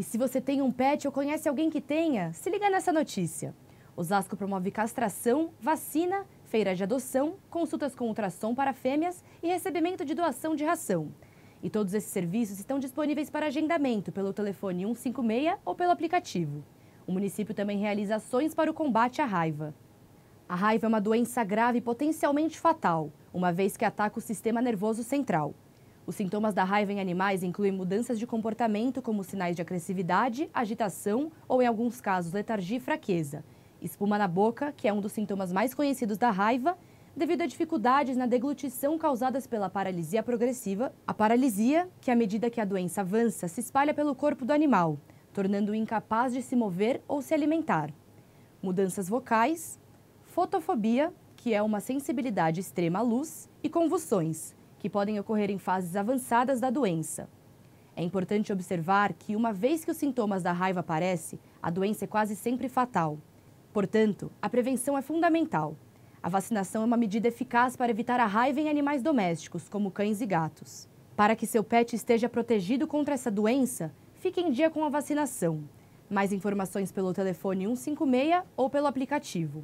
E se você tem um pet ou conhece alguém que tenha, se liga nessa notícia. Osasco promove castração, vacina, feira de adoção, consultas com ultrassom para fêmeas e recebimento de doação de ração. E todos esses serviços estão disponíveis para agendamento pelo telefone 156 ou pelo aplicativo. O município também realiza ações para o combate à raiva. A raiva é uma doença grave e potencialmente fatal, uma vez que ataca o sistema nervoso central. Os sintomas da raiva em animais incluem mudanças de comportamento, como sinais de agressividade, agitação ou, em alguns casos, letargia e fraqueza. Espuma na boca, que é um dos sintomas mais conhecidos da raiva, devido a dificuldades na deglutição causadas pela paralisia progressiva, a paralisia, que à é medida que a doença avança, se espalha pelo corpo do animal, tornando-o incapaz de se mover ou se alimentar. Mudanças vocais, fotofobia, que é uma sensibilidade extrema à luz, e convulsões, que podem ocorrer em fases avançadas da doença. É importante observar que, uma vez que os sintomas da raiva aparecem, a doença é quase sempre fatal. Portanto, a prevenção é fundamental. A vacinação é uma medida eficaz para evitar a raiva em animais domésticos, como cães e gatos. Para que seu pet esteja protegido contra essa doença, fique em dia com a vacinação. Mais informações pelo telefone 156 ou pelo aplicativo.